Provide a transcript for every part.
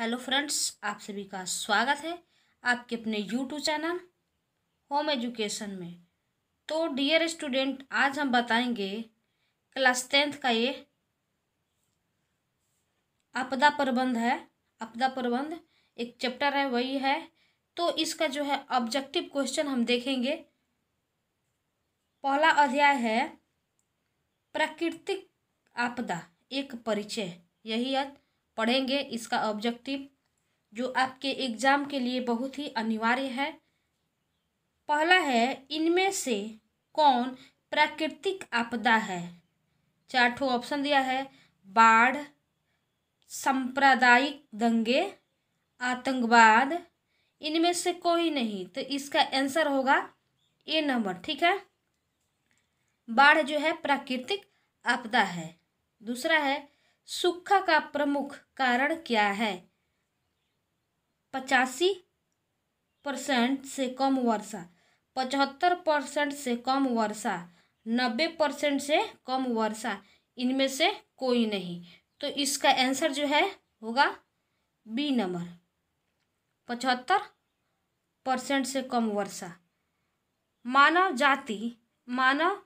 hello friends आप सभी का स्वागत है आपके अपने यूट्यूब चैनल होम एजुकेशन में तो डियर स्टूडेंट आज हम बताएंगे क्लास टेंथ का ये आपदा प्रबंध है आपदा प्रबंध एक चैप्टर है वही है तो इसका जो है ऑब्जेक्टिव क्वेश्चन हम देखेंगे पहला अध्याय है प्राकृतिक आपदा एक परिचय यही है पढ़ेंगे इसका ऑब्जेक्टिव जो आपके एग्ज़ाम के लिए बहुत ही अनिवार्य है पहला है इनमें से कौन प्राकृतिक आपदा है चार ठो ऑप्शन दिया है बाढ़ सांप्रदायिक दंगे आतंकवाद इनमें से कोई नहीं तो इसका आंसर होगा ए नंबर ठीक है बाढ़ जो है प्राकृतिक आपदा है दूसरा है सुख का प्रमुख कारण क्या है पचासी परसेंट से कम वर्षा पचहत्तर परसेंट से कम वर्षा नब्बे परसेंट से कम वर्षा इनमें से कोई नहीं तो इसका आंसर जो है होगा बी नंबर पचहत्तर परसेंट से कम वर्षा मानव जाति मानव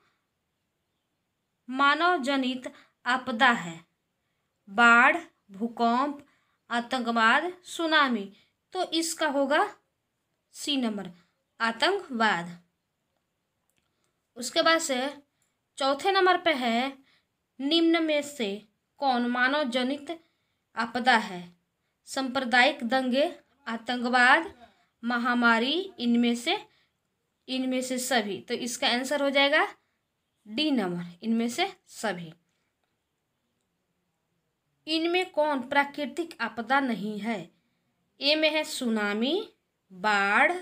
मानव जनित आपदा है बाढ़ भूकंप आतंकवाद सुनामी तो इसका होगा सी नंबर आतंकवाद उसके बाद से चौथे नंबर पे है निम्न में से कौन मानव जनित आपदा है सांप्रदायिक दंगे आतंकवाद महामारी इनमें से इनमें से सभी तो इसका आंसर हो जाएगा डी नंबर इनमें से सभी इनमें कौन प्राकृतिक आपदा नहीं है ए में है सुनामी बाढ़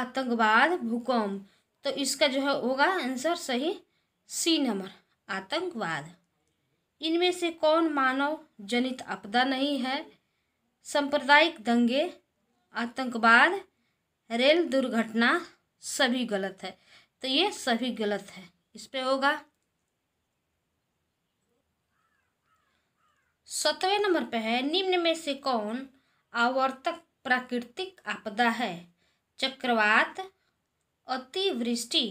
आतंकवाद भूकंप तो इसका जो है होगा आंसर सही सी नंबर आतंकवाद इनमें से कौन मानव जनित आपदा नहीं है सांप्रदायिक दंगे आतंकवाद रेल दुर्घटना सभी गलत है तो ये सभी गलत है इस पे होगा सतवें नंबर पर है निम्न में से कौन आवर्तक प्राकृतिक आपदा है चक्रवात अतिवृष्टि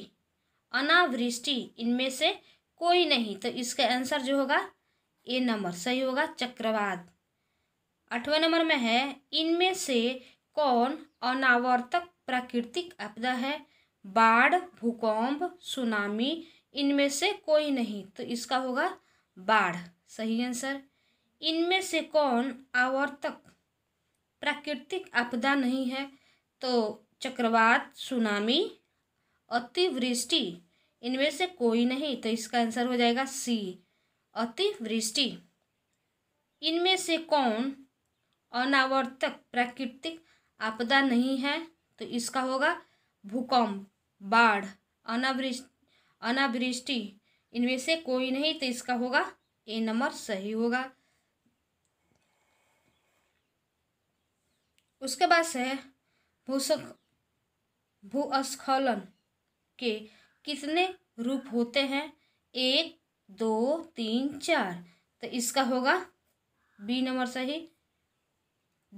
अनावृष्टि इनमें से कोई नहीं तो इसका आंसर जो होगा ए नंबर सही होगा चक्रवात आठवें नंबर में है इनमें से कौन अनावर्तक प्राकृतिक आपदा है बाढ़ भूकंप सुनामी इनमें से कोई नहीं तो इसका होगा बाढ़ सही आंसर इनमें से कौन आवर्तक प्राकृतिक आपदा नहीं है तो चक्रवात सुनामी अतिवृष्टि इनमें से कोई नहीं तो इसका आंसर हो जाएगा सी अतिवृष्टि इनमें से कौन अनावर्तक प्राकृतिक आपदा नहीं है तो इसका होगा भूकंप बाढ़ अनावृष्टि अनावृष्टि इनमें से कोई नहीं तो इसका होगा ए नंबर सही होगा उसके बाद से भूसक भूस्खलन के कितने रूप होते हैं एक दो तीन चार तो इसका होगा बी नंबर सही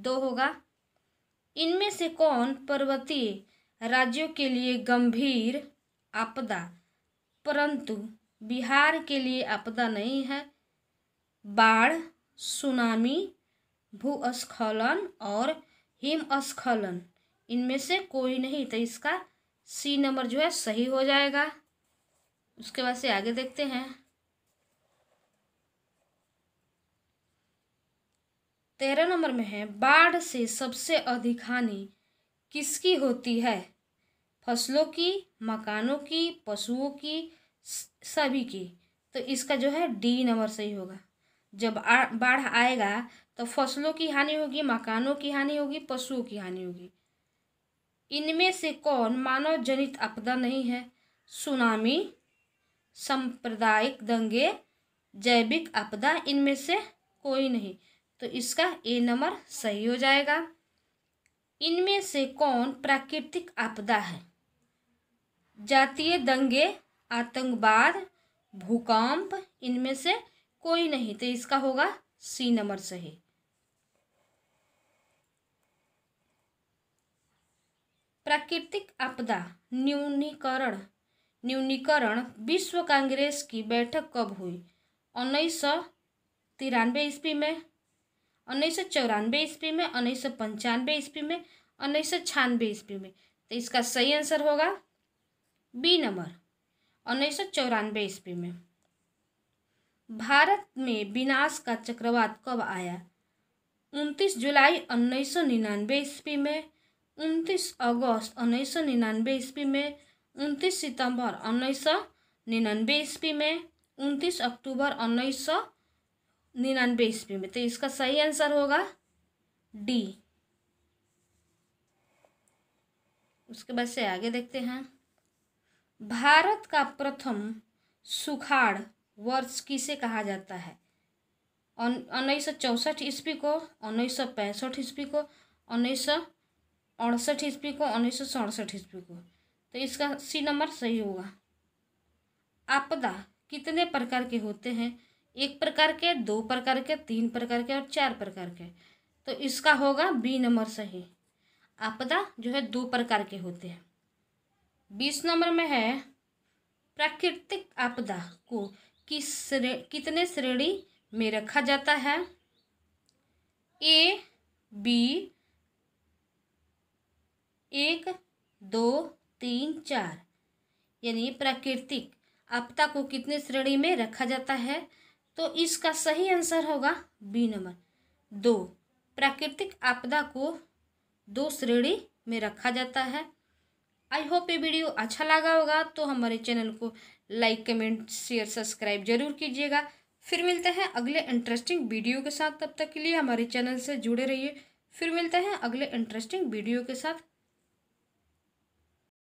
दो होगा इनमें से कौन पर्वतीय राज्यों के लिए गंभीर आपदा परंतु बिहार के लिए आपदा नहीं है बाढ़ सुनामी भूस्खलन और हिमस्खलन इनमें से कोई नहीं तो इसका सी नंबर जो है सही हो जाएगा उसके बाद से आगे देखते हैं तेरह नंबर में है बाढ़ से सबसे अधिक हानि किसकी होती है फसलों की मकानों की पशुओं की सभी की तो इसका जो है डी नंबर सही होगा जब बाढ़ आएगा तो फसलों की हानि होगी मकानों की हानि होगी पशुओं की हानि होगी इनमें से कौन मानव जनित आपदा नहीं है सुनामी सांप्रदायिक दंगे जैविक आपदा इनमें से कोई नहीं तो इसका ए नंबर सही हो जाएगा इनमें से कौन प्राकृतिक आपदा है जातीय दंगे आतंकवाद भूकंप इनमें से कोई नहीं तो इसका होगा सी नंबर सही प्राकृतिक आपदा न्यूनीकरण न्यूनीकरण विश्व कांग्रेस की बैठक कब हुई उन्नीस सौ तिरानवे ईस्वी में उन्नीस सौ चौरानवे ईस्वी में उन्नीस सौ पंचानवे ईस्वी में उन्नीस सौ छियानवे ईस्वी में तो इसका सही आंसर होगा बी नंबर उन्नीस सौ चौरानवे ईस्वी में भारत में विनाश का चक्रवात कब आया उनतीस जुलाई उन्नीस सौ निन्यानवे ईस्वी में उनतीस अगस्त उन्नीस सौ निन्यानवे ईस्वी में उनतीस सितंबर उन्नीस सौ निन्यानवे ईस्वी में उनतीस अक्टूबर उन्नीस सौ निन्यानवे ईस्वी में तो इसका सही आंसर होगा डी उसके बाद से आगे देखते हैं भारत का प्रथम सुखाड़ वर्ष किसे कहा जाता है उन्नीस सौ चौंसठ ईस्वी को उन्नीस सौ पैंसठ ईस्वी को उन्नीस सौ अड़सठ ईस्वी को उन्नीस सौ सड़सठ ईस्वी को तो इसका सी नंबर सही होगा आपदा कितने प्रकार के होते हैं एक प्रकार के दो प्रकार के तीन प्रकार के और चार प्रकार के तो इसका होगा बी नंबर सही आपदा जो है दो प्रकार के होते हैं बीस नंबर में है प्राकृतिक आपदा को किस श्रे, कितने श्रेणी में रखा जाता है ए बी एक दो तीन चार यानी प्राकृतिक आपदा को कितने श्रेणी में रखा जाता है तो इसका सही आंसर होगा बी नंबर दो प्राकृतिक आपदा को दो श्रेणी में रखा जाता है आई होप ये वीडियो अच्छा लगा होगा तो हमारे चैनल को लाइक कमेंट शेयर सब्सक्राइब जरूर कीजिएगा फिर मिलते हैं अगले इंटरेस्टिंग वीडियो के साथ तब तक के लिए हमारे चैनल से जुड़े रहिए फिर मिलते हैं अगले इंटरेस्टिंग वीडियो के साथ